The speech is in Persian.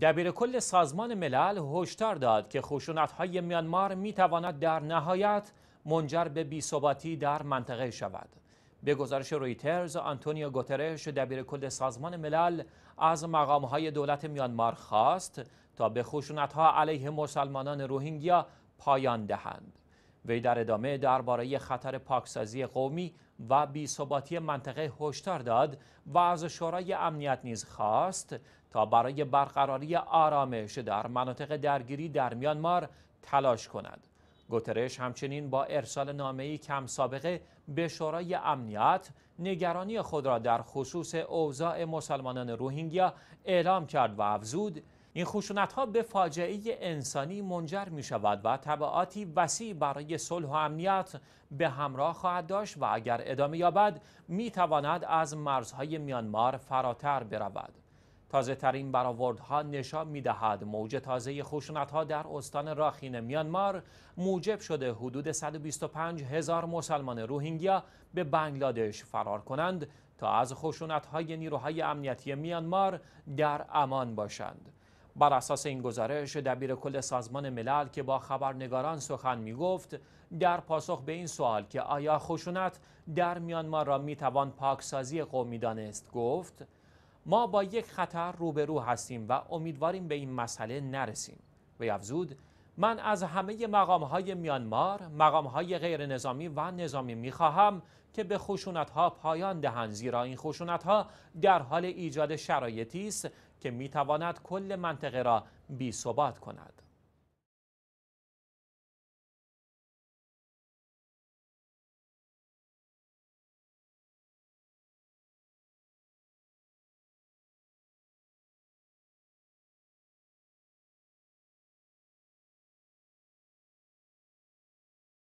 دبیر کل سازمان ملل هشدار داد که های میانمار میتواند در نهایت منجر به بی‌ثباتی در منطقه شود. به گزارش رویترز، آنتونیو گوترش دبیر کل سازمان ملل از های دولت میانمار خواست تا به ها علیه مسلمانان روهینگیا پایان دهند. وی در ادامه درباره خطر پاکسازی قومی و بیثباتی منطقه هشدار داد و از شورای امنیت نیز خواست تا برای برقراری آرامش در مناطق درگیری در میانمار تلاش کند گوترش همچنین با ارسال نامه‌ای کم سابقه به شورای امنیت نگرانی خود را در خصوص اوضاع مسلمانان روهینگیا اعلام کرد و افزود این خشونت ها به فاجعه انسانی منجر می شود و طبعاتی وسیع برای صلح و امنیت به همراه خواهد داشت و اگر ادامه یابد می تواند از مرزهای میانمار فراتر برود. تازه ترین برآوردها نشان می دهد موج تازه خشونت ها در استان راخین میانمار موجب شده حدود 125 هزار مسلمان روهینگیا به بنگلادش فرار کنند تا از خشونت های نیروهای امنیتی میانمار در امان باشند. بر اساس این گزارش دبیر کل سازمان ملل که با خبرنگاران سخن می گفت در پاسخ به این سوال که آیا خشونت در میانمار را می توان پاکسازی قومی دانست گفت ما با یک خطر روبرو هستیم و امیدواریم به این مسئله نرسیم و افزود من از همه مقام های میانمار، مقام های غیر نظامی و نظامی می خواهم که به خشونت ها پایان دهند زیرا این خشونت ها در حال ایجاد شرایطی است که میتواند کل منطقه را بی ثبات کند